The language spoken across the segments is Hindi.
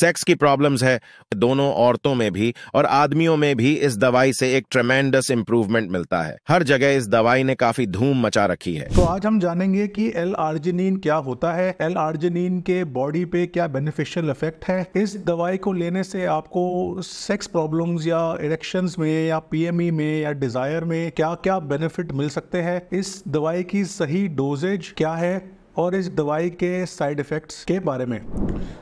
सेक्स की प्रॉब्लम्स है दोनों औरतों में भी और आदमियों में भी इस दवाई से एक ट्रेमेंडस इम्प्रूवमेंट मिलता है हर जगह इस दवाई ने काफी धूम मचा रखी है तो आज हम जानेंगे कि एल आर्जिनिन क्या होता है एल आर्जिनिन के बॉडी पे क्या बेनिफिशियल इफेक्ट है इस दवाई को लेने से आपको सेक्स प्रॉब्लम या इरेक्शन में या पी e में या डिजायर में क्या क्या बेनिफिट मिल सकते हैं इस दवाई की सही डोजेज क्या है और इस दवाई के साइड इफ़ेक्ट्स के बारे में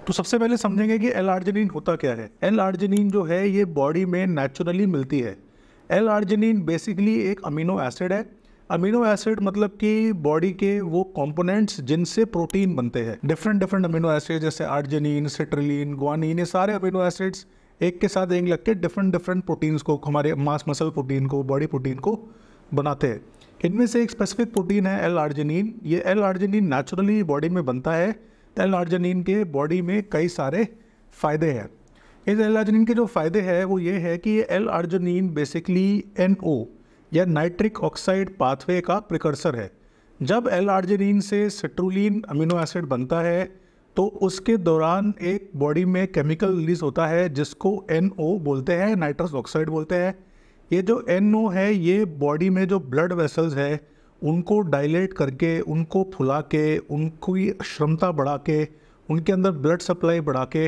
तो सबसे पहले समझेंगे कि एल आर्जिनिन होता क्या है एल आर्जिनिन जो है ये बॉडी में नेचुरली मिलती है एल आर्जिनिन बेसिकली एक अमीनो एसिड है अमीनो एसिड मतलब कि बॉडी के वो कंपोनेंट्स जिनसे प्रोटीन बनते हैं डिफरेंट डिफरेंट अमीनो एसिड जैसे आर्जिनिन सिट्रलिन ग्वानिन ये सारे अमीनो एसिड्स एक के साथ एक लग के डिफरेंट डिफरेंट प्रोटीन्स को हमारे मास मसल प्रोटीन को बॉडी प्रोटीन को बनाते हैं इनमें से एक स्पेसिफिक प्रोटीन है एल आर्जेनिन ये एल आर्जेनिन नेचुरली बॉडी में बनता है एल तो आर्जेनिन के बॉडी में कई सारे फ़ायदे हैं इस एल आर्जेनिन के जो फ़ायदे हैं वो ये है कि ये L arginine basically N O या नाइट्रिक ऑक्साइड पाथवे का प्रिकर्सर है जब एल आर्जेनिन से सिट्रोलिन अमीनो एसिड बनता है तो उसके दौरान एक बॉडी में केमिकल रिलीज होता है जिसको एन ओ बोलते हैं नाइट्रस ऑक्साइड बोलते हैं ये जो एन ओ है ये बॉडी में जो ब्लड वेसल्स है उनको डायलेट करके उनको फुला के उनकी क्षमता बढ़ा के उनके अंदर ब्लड सप्लाई बढ़ा के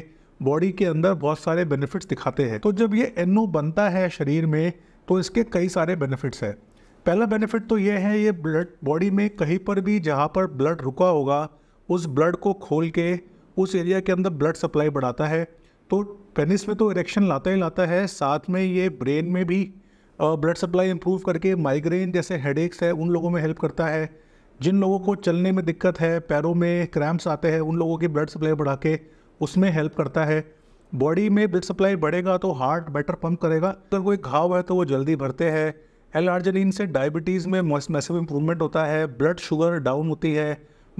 बॉडी के अंदर बहुत सारे बेनिफिट्स दिखाते हैं तो जब ये एन बनता है शरीर में तो इसके कई सारे बेनिफिट्स हैं पहला बेनिफिट तो ये है ये ब्लड बॉडी में कहीं पर भी जहाँ पर ब्लड रुका होगा उस ब्लड को खोल के उस एरिया के अंदर ब्लड सप्लाई बढ़ाता है तो पेनिस में तो इरेक्शन लाता ही लाता है साथ में ये ब्रेन में भी ब्लड सप्लाई इम्प्रूव करके माइग्रेन जैसे हेडेक्स है उन लोगों में हेल्प करता है जिन लोगों को चलने में दिक्कत है पैरों में क्रैम्प्स आते हैं उन लोगों की ब्लड सप्लाई बढ़ा के उसमें हेल्प करता है बॉडी में ब्लड सप्लाई बढ़ेगा तो हार्ट बेटर पंप करेगा अगर कोई घाव है तो वो जल्दी भरते हैं एल आर्जेलिन से डायबिटीज़ में मैसिव इंप्रूवमेंट होता है ब्लड शुगर डाउन होती है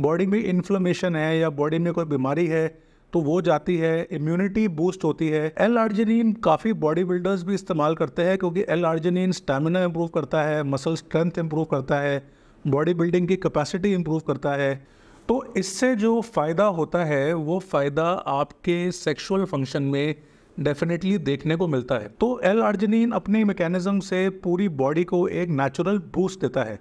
बॉडी में इन्फ्लेमेशन है या बॉडी में कोई बीमारी है तो वो जाती है इम्यूनिटी बूस्ट होती है एल आर्जेनिन काफ़ी बॉडी बिल्डर्स भी इस्तेमाल करते हैं क्योंकि एल आर्जेनिन स्टेमिना इम्प्रूव करता है मसल स्ट्रेंथ इम्प्रूव करता है बॉडी बिल्डिंग की कैपेसिटी इंप्रूव करता है तो इससे जो फ़ायदा होता है वो फ़ायदा आपके सेक्सुअल फंक्शन में डेफिनेटली देखने को मिलता है तो एल आर्जेनिन अपने मैकेनिज्म से पूरी बॉडी को एक नेचुरल बूस्ट देता है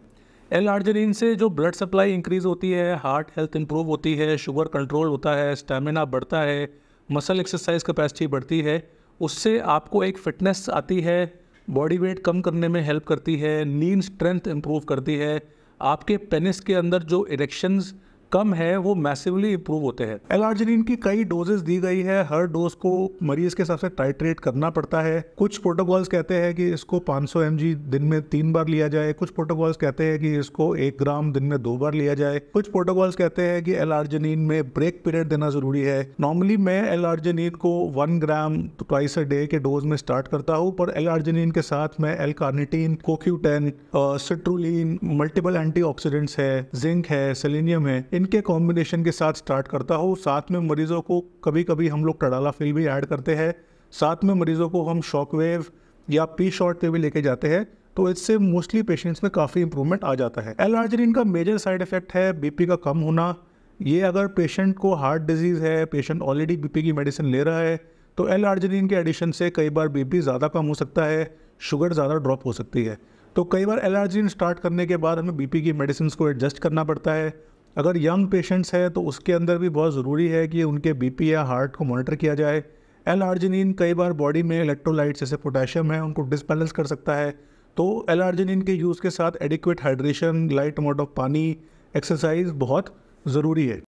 एल आर्जरीन से जो ब्लड सप्लाई इंक्रीज़ होती है हार्ट हेल्थ इंप्रूव होती है शुगर कंट्रोल होता है स्टेमिना बढ़ता है मसल एक्सरसाइज कैपेसिटी बढ़ती है उससे आपको एक फिटनेस आती है बॉडी वेट कम करने में हेल्प करती है नींद स्ट्रेंथ इंप्रूव करती है आपके पेनिस के अंदर जो इरेक्शंस कम है वो मैसिवली इम्प्रूव होते हैं एलार्जिन की कई डोजेस दी गई है हर डोज को मरीज के हिसाब से टाइट्रेट करना पड़ता है कुछ प्रोटोकॉल्स कहते हैं कि इसको 500 सौ दिन में तीन बार लिया जाए कुछ प्रोटोकॉल्स कहते हैं कि इसको एक ग्राम दिन में दो बार लिया जाए कुछ प्रोटोकॉल्स कहते हैं कि एलार्जिन में ब्रेक पीरियड देना जरूरी है नॉर्मली मैं एलार्जिन को one gram twice a day के डोज में स्टार्ट करता हूँ पर एलार्जिन के साथ मैं L carnitine co Q ten citrulline multiple oxidants है जिंक है सेलिनियम है इन इनके कॉम्बिनेशन के साथ स्टार्ट करता हूँ साथ में मरीज़ों को कभी कभी हम लोग टडाला फिल भी ऐड करते हैं साथ में मरीज़ों को हम शॉक वेव या पी शॉट पे भी लेके जाते हैं तो इससे मोस्टली पेशेंट्स में काफ़ी इंप्रूवमेंट आ जाता है एल आर्जरीन का मेजर साइड इफेक्ट है बीपी का कम होना ये अगर पेशेंट को हार्ट डिजीज़ है पेशेंट ऑलरेडी बीपी की मेडिसिन ले रहा है तो एल आर्जरीन के एडिशन से कई बार बीपी ज़्यादा कम हो सकता है शुगर ज़्यादा ड्रॉप हो सकती है तो कई बार एल स्टार्ट करने के बाद हमें बीपी की मेडिसिन को एडजस्ट करना पड़ता है अगर यंग पेशेंट्स है तो उसके अंदर भी बहुत ज़रूरी है कि उनके बीपी या हार्ट को मॉनिटर किया जाए एल आर्जिनिन कई बार बॉडी में इलेक्ट्रोलाइट्स जैसे पोटेशियम है उनको डिसबैलेंस कर सकता है तो एल आर्जिनिन के यूज़ के साथ adequate hydration light amount of पानी एक्सरसाइज बहुत ज़रूरी है